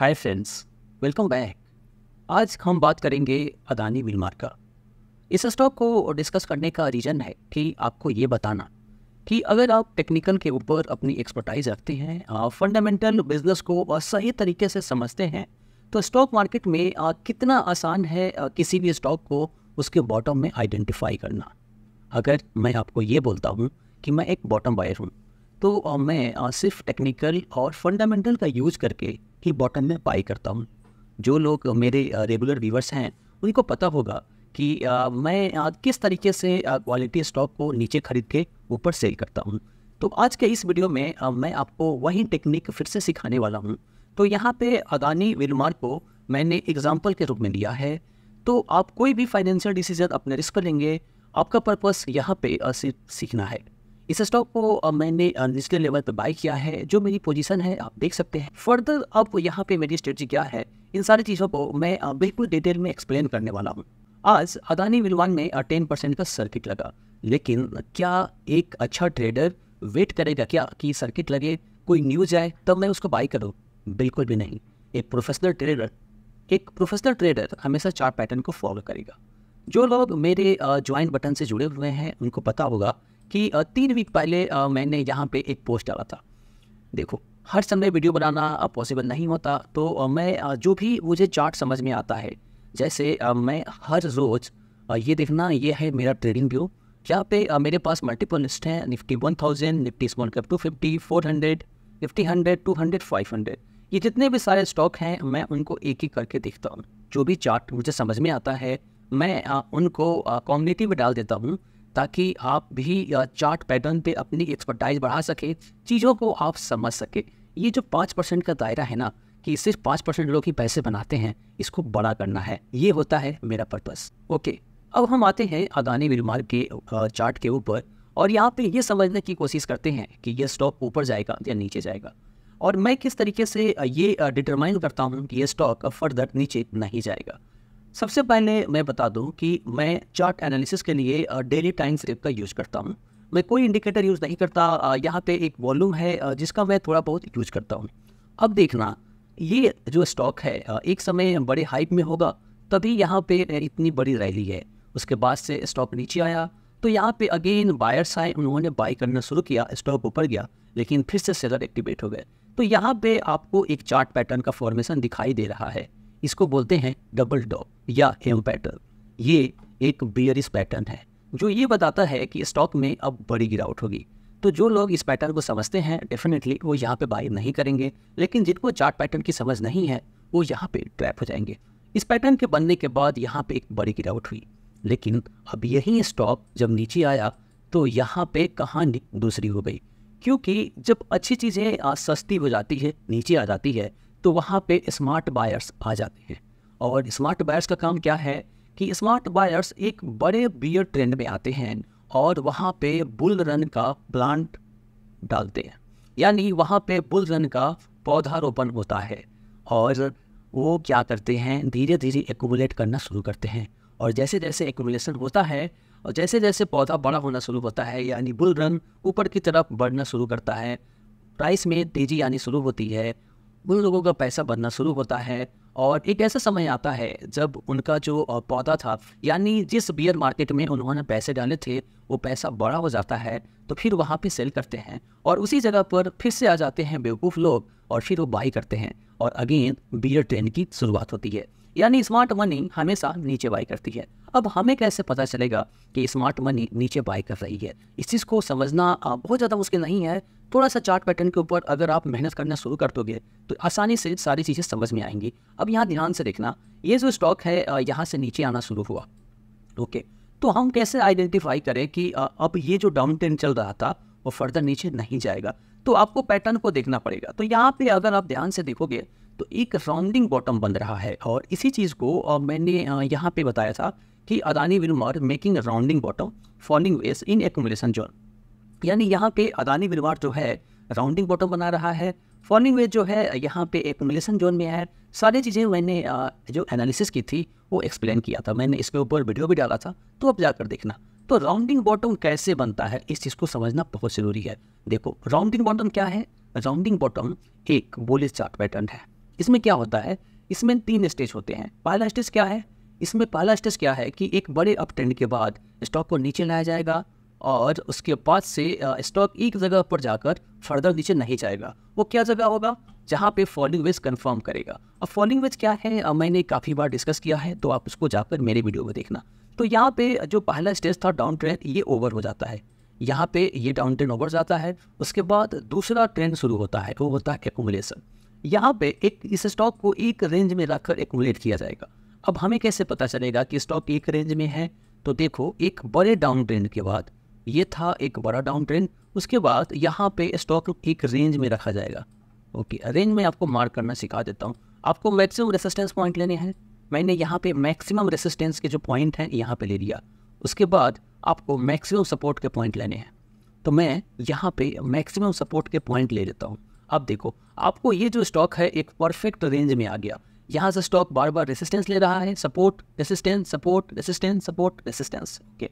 hi friends welcome back आज हम बात करेंगे अदानी विलमार का इस स्टॉक को डिस्कस करने का रीज़न है कि आपको ये बताना कि अगर आप टेक्निकल के ऊपर अपनी एक्सपर्टाइज रखते हैं फंडामेंटल बिजनेस को सही तरीके से समझते हैं तो स्टॉक मार्केट में आ, कितना आसान है आ, किसी भी स्टॉक को उसके बॉटम में आइडेंटिफाई करना अगर मैं आपको ये बोलता हूँ कि मैं एक बॉटम बायर हूँ तो आ, मैं सिर्फ टेक्निकल और फंडामेंटल का यूज करके ही बॉटम में बाई करता हूँ जो लोग मेरे रेगुलर व्यूवर्स हैं उनको पता होगा कि आ, मैं आ, किस तरीके से क्वालिटी स्टॉक को नीचे खरीद के ऊपर सेल करता हूँ तो आज के इस वीडियो में आ, मैं आपको वही टेक्निक फिर से सिखाने वाला हूँ तो यहाँ पे अदानी विलमार को मैंने एग्जाम्पल के रूप में लिया है तो आप कोई भी फाइनेंशियल डिसीजन अपने रिस्क पर लेंगे आपका पर्पस यहाँ पे सीखना है इस स्टॉक को मैंने निचले लेवल पर बाई किया है जो मेरी पोजीशन है आप देख सकते हैं फर्दर अब यहाँ पे मेरी स्ट्रेटजी क्या है इन सारी चीज़ों को मैं बिल्कुल डिटेल में एक्सप्लेन करने वाला हूँ आज अदानी विलवान में टेन परसेंट का सर्किट लगा लेकिन क्या एक अच्छा ट्रेडर वेट करेगा क्या कि सर्किट लगे कोई न्यूज आए तब मैं उसको बाई करूँ बिल्कुल भी नहीं एक प्रोफेशनल ट्रेडर एक प्रोफेशनल ट्रेडर हमेशा चार पैटर्न को फॉलो करेगा जो लोग मेरे ज्वाइंट बटन से जुड़े हुए हैं उनको पता होगा कि तीन वीक पहले मैंने यहाँ पे एक पोस्ट डाला था देखो हर समय वीडियो बनाना पॉसिबल नहीं होता तो मैं जो भी मुझे चार्ट समझ में आता है जैसे मैं हर रोज़ ये देखना ये है मेरा ट्रेडिंग व्यू यहाँ पे मेरे पास मल्टीपल लिस्ट हैं Nifty one thousand Nifty small cap two fifty four hundred Nifty hundred two hundred five hundred ये जितने भी सारे स्टॉक हैं मैं उनको एक ही करके देखता हूँ जो भी चार्ट मुझे समझ में आता है मैं उनको कॉम्युनिटी में डाल देता हूँ ताकि आप भी चार्ट पैटर्न पे अपनी एक्सपर्टाइज बढ़ा सकें चीज़ों को आप समझ सकें ये जो पाँच परसेंट का दायरा है ना कि सिर्फ पाँच परसेंट लोग ही पैसे बनाते हैं इसको बड़ा करना है ये होता है मेरा पर्पस ओके अब हम आते हैं अदानी विलमार के चार्ट के ऊपर और यहाँ पे ये समझने की कोशिश करते हैं कि ये स्टॉक ऊपर जाएगा या नीचे जाएगा और मैं किस तरीके से ये डिटरमाइन करता हूँ कि ये स्टॉक फर्दर नीचे नहीं जाएगा सबसे पहले मैं बता दूं कि मैं चार्ट एनालिसिस के लिए डेली टाइम स्टेप का यूज़ करता हूं मैं कोई इंडिकेटर यूज़ नहीं करता यहाँ पे एक वॉल्यूम है जिसका मैं थोड़ा बहुत यूज करता हूँ अब देखना ये जो स्टॉक है एक समय बड़े हाइप में होगा तभी यहाँ पे इतनी बड़ी रैली है उसके बाद से स्टॉक नीचे आया तो यहाँ पे अगेन बायर्स आए उन्होंने बाई करना शुरू किया स्टॉक ऊपर गया लेकिन फिर से सेलर एक्टिवेट हो गए तो यहाँ पे आपको एक चार्ट पैटर्न का फॉर्मेशन दिखाई दे रहा है इसको बोलते हैं डबल डॉप या हेम पैटर्न ये एक बियरिस पैटर्न है जो ये बताता है कि स्टॉक में अब बड़ी गिरावट होगी तो जो लोग इस पैटर्न को समझते हैं डेफिनेटली वो यहाँ पे बाई नहीं करेंगे लेकिन जिनको चार्ट पैटर्न की समझ नहीं है वो यहाँ पे ट्रैप हो जाएंगे इस पैटर्न के बनने के बाद यहाँ पे एक बड़ी गिरावट हुई लेकिन अब यही स्टॉक जब नीचे आया तो यहाँ पे कहानी दूसरी हो गई क्योंकि जब अच्छी चीज़ें सस्ती हो जाती है नीचे आ जाती है तो वहाँ पे स्मार्ट बायर्स आ जाते हैं और स्मार्ट बायर्स का काम क्या है कि स्मार्ट बायर्स एक बड़े बियर ट्रेंड में आते हैं और वहाँ पे बुल रन का प्लांट डालते हैं यानी वहाँ पे बुल रन का पौधा रोपण होता है और वो क्या करते हैं धीरे धीरे एकोमुलेट करना शुरू करते हैं और जैसे जैसे एकोमुलेशन होता है और जैसे जैसे पौधा बड़ा होना शुरू होता है यानी बुल रन ऊपर की तरफ बढ़ना शुरू करता है प्राइस में तेज़ी आनी शुरू होती है उन लोगों का पैसा बनना शुरू होता है और एक ऐसा समय आता है जब उनका जो पौधा था यानी जिस बियर मार्केट में उन्होंने पैसे डाले थे वो पैसा बड़ा हो जाता है तो फिर वहाँ पे सेल करते हैं और उसी जगह पर फिर से आ जाते हैं बेवकूफ़ लोग और फिर वो बाई करते हैं और अगेन बियर ट्रेंड की शुरुआत होती है यानी स्मार्ट मनी हमेशा नीचे बाई करती है अब हमें कैसे पता चलेगा कि स्मार्ट मनी नीचे बाई कर रही है इस चीज़ को समझना बहुत ज़्यादा मुश्किल नहीं है थोड़ा सा चार्ट पैटर्न के ऊपर अगर आप मेहनत करना शुरू कर दोगे तो आसानी से सारी चीज़ें समझ में आएंगी अब यहाँ ध्यान से देखना ये जो स्टॉक है यहाँ से नीचे आना शुरू हुआ ओके तो हम कैसे आइडेंटिफाई करें कि अब ये जो डाउन ट्रेंड चल रहा था वो फर्दर नीचे नहीं जाएगा तो आपको पैटर्न को देखना पड़ेगा तो यहाँ पे अगर आप ध्यान से देखोगे तो एक राउंडिंग बॉटम बन रहा है और इसी चीज़ को मैंने यहाँ पे बताया था कि Adani will making a rounding bottom falling wedge in accumulation zone यानी यहाँ पे अदानी विलवार जो है राउंडिंग बॉटम बना रहा है फॉलिंग वेस जो है यहाँ पे एकोमोलेशन जोन में है सारी चीज़ें मैंने जो एनालिसिस की थी वो एक्सप्लेन किया था मैंने इसके ऊपर वीडियो भी डाला था तो अब जाकर देखना तो राउंडिंग बॉटम कैसे बनता है इस चीज़ को समझना बहुत ज़रूरी है देखो राउंडिंग बॉटम क्या है राउंडिंग बॉटम एक बोलिस चार्ट पैटर्न है इसमें क्या होता है इसमें तीन स्टेज होते हैं पहला स्टेज क्या है इसमें पहला स्टेज क्या है कि एक बड़े अप ट्रेंड के बाद स्टॉक को नीचे लाया जाएगा और उसके बाद से स्टॉक एक जगह पर जाकर फर्दर नीचे नहीं जाएगा वो क्या जगह होगा जहाँ पे फॉलिंग वेज कन्फर्म करेगा अब फॉलिंग वेज क्या है मैंने काफ़ी बार डिस्कस किया है तो आप उसको जाकर मेरे वीडियो में देखना तो यहाँ पे जो पहला स्टेज था डाउन ट्रेंड ये ओवर हो जाता है यहाँ पे ये डाउन ट्रेंड ओवर जाता है उसके बाद दूसरा ट्रेंड शुरू होता है वो होता है एकोमोलेसन यहाँ पे एक इस स्टॉक को एक रेंज में रखकर एकट किया जाएगा अब हमें कैसे पता चलेगा कि स्टॉक एक रेंज में है तो देखो एक बड़े डाउन ट्रेंड के बाद ये था एक बड़ा डाउन ट्रेंड उसके बाद यहाँ पे स्टॉक एक रेंज में रखा जाएगा ओके रेंज में आपको मार्क करना सिखा देता हूँ आपको मैक्सिमम रेसिस्टेंस पॉइंट लेने हैं मैंने यहाँ पे मैक्सिमम रेसिस्टेंस के जो पॉइंट हैं यहाँ पे ले लिया उसके बाद आपको मैक्सिमम सपोर्ट के पॉइंट लेने हैं तो मैं यहाँ पे मैक्सिमम सपोर्ट के पॉइंट ले लेता हूँ अब देखो आपको ये जो स्टॉक है एक परफेक्ट रेंज में आ गया यहाँ से स्टॉक बार बार रेसिस्टेंस ले रहा है support resistance support resistance support resistance okay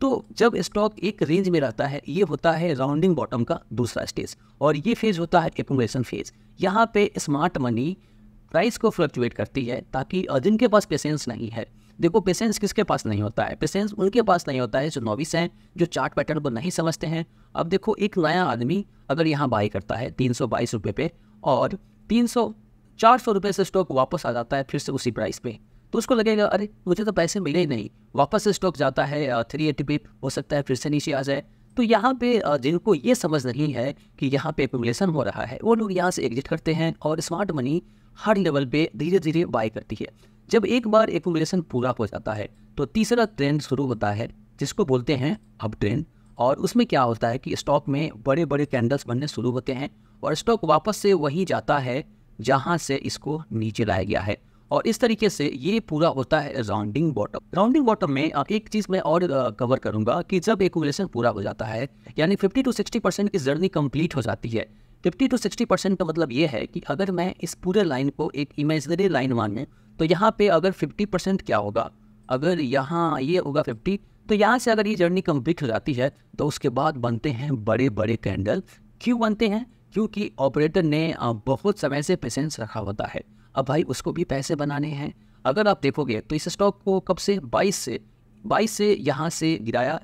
तो जब स्टॉक एक रेंज में रहता है ये होता है राउंडिंग बॉटम का दूसरा स्टेज और ये फेज होता है एकोमेशन फेज यहाँ पे स्मार्ट मनी प्राइस को फ्लक्चुएट करती है ताकि जिनके पास पेशेंस नहीं है देखो पेशेंस किसके पास नहीं होता है पेशेंस उनके पास नहीं होता है जो नॉविस हैं जो चार्ट पैटर्न को नहीं समझते हैं अब देखो एक नया आदमी अगर यहाँ बाई करता है तीन सौ बाईस रुपये पे और तीन सौ चार सौ रुपये से स्टॉक वापस आ जाता है फिर से उसी प्राइस पे तो उसको लगेगा अरे मुझे तो पैसे मिले ही नहीं वापस से स्टॉक जाता है थ्री एटी पे हो सकता है फिर से नीचे आ जाए तो यहाँ पे जिनको ये समझ नहीं है कि यहाँ पे एकुमुलेशन हो रहा है वो लोग यहाँ से एग्जिट करते हैं और स्मार्ट मनी हर लेवल पे धीरे धीरे बाय करती है जब एक बार एक पूरा हो जाता है तो तीसरा ट्रेंड शुरू होता है जिसको बोलते हैं अप ट्रेंड और उसमें क्या होता है कि स्टॉक में बड़े बड़े कैंडल्स बनने शुरू होते हैं और स्टॉक वापस से वहीं जाता है जहां से इसको नीचे लाया गया है और इस तरीके से ये पूरा होता है राउंडिंग बॉटम राउंडिंग बॉटम में एक चीज़ मैं और कवर करूंगा कि जब एक पूरा हो जाता है यानी फिफ्टी टू सिक्सटी परसेंट की जर्नी कंप्लीट हो जाती है फिफ्टी टू सिक्सटी परसेंट का मतलब ये है कि अगर मैं इस पूरे लाइन को एक इमेजनरी लाइन मानूँ तो यहाँ पे अगर 50 परसेंट क्या होगा अगर यहाँ ये होगा 50 तो यहाँ से अगर ये जर्नी कम्प्लीट हो जाती है तो उसके बाद बनते हैं बड़े बड़े कैंडल क्यों बनते हैं क्योंकि ऑपरेटर ने बहुत समय से पेशेंस रखा होता है अब भाई उसको भी पैसे बनाने हैं अगर आप देखोगे तो इस स्टॉक को कब से 22 से 22 से यहाँ से गिराया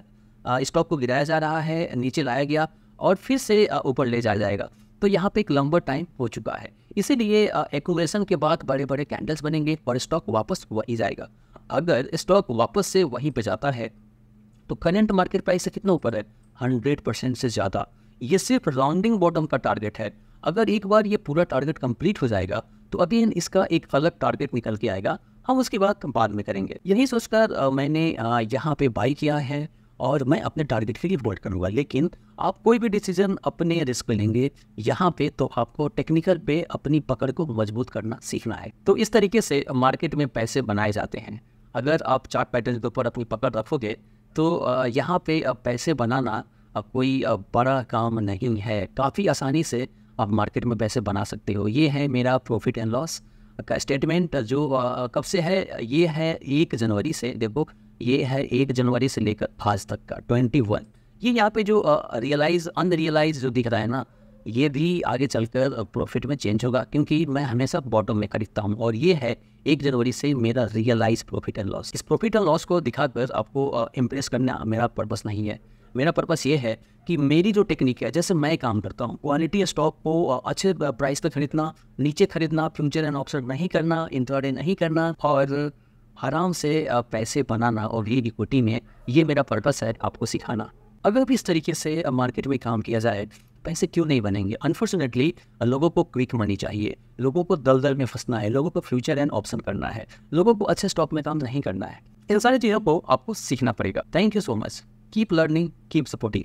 स्टॉक को गिराया जा रहा है नीचे लाया गया और फिर से ऊपर ले जाया जाएगा तो यहाँ पे एक लंबा टाइम हो चुका है इसीलिए एकुलेशन के बाद बड़े बड़े कैंडल्स बनेंगे और स्टॉक वापस वही जाएगा अगर स्टॉक वापस से वहीं पर जाता है तो करेंट मार्केट प्राइस से कितना ऊपर है हंड्रेड परसेंट से ज़्यादा ये सिर्फ राउंडिंग बॉटम का टारगेट है अगर एक बार ये पूरा टारगेट कंप्लीट हो जाएगा तो अगेन इसका एक अलग टारगेट निकल के आएगा हम उसकी बात बाद में करेंगे यही सोचकर मैंने यहाँ पे बाई किया है और मैं अपने टारगेट के लिए वोट करूँगा लेकिन आप कोई भी डिसीजन अपने रिस्क पे लेंगे यहाँ पे तो आपको टेक्निकल पे अपनी पकड़ को मजबूत करना सीखना है तो इस तरीके से मार्केट में पैसे बनाए जाते हैं अगर आप चार्ट पैटर्न के ऊपर अपनी पकड़ रखोगे तो यहाँ पे पैसे बनाना कोई बड़ा काम नहीं है काफ़ी आसानी से आप मार्केट में पैसे बना सकते हो ये है मेरा प्रॉफिट एंड लॉस का स्टेटमेंट जो कब से है ये है एक जनवरी से देखो ये है एक जनवरी से लेकर आज तक का ट्वेंटी वन ये यहाँ पे जो रियलाइज अनरियलाइज जो दिख रहा है ना ये भी आगे चलकर प्रॉफिट में चेंज होगा क्योंकि मैं हमेशा बॉटम में खरीदता हूँ और ये है एक जनवरी से मेरा रियलाइज प्रॉफिट एंड लॉस इस प्रॉफिट एंड लॉस को दिखाकर आपको इम्प्रेस करना मेरा पर्पस नहीं है मेरा पर्पस ये है कि मेरी जो टेक्निक है जैसे मैं काम करता हूँ क्वालिटी स्टॉक को अच्छे प्राइस पर खरीदना नीचे खरीदना फ्यूचर एंड ऑप्शन नहीं करना इंटरडे नहीं करना और आराम से पैसे बनाना और भी इक्विटी में ये मेरा पर्पस है आपको सिखाना अगर भी इस तरीके से मार्केट में काम किया जाए पैसे क्यों नहीं बनेंगे अनफॉर्चुनेटली लोगों को क्विक मनी चाहिए लोगों को दल दल में फंसना है लोगों को फ्यूचर एंड ऑप्शन करना है लोगों को अच्छे स्टॉक में काम नहीं करना है इन सारी चीज़ों को आपको सीखना पड़ेगा thank you so much keep learning keep supporting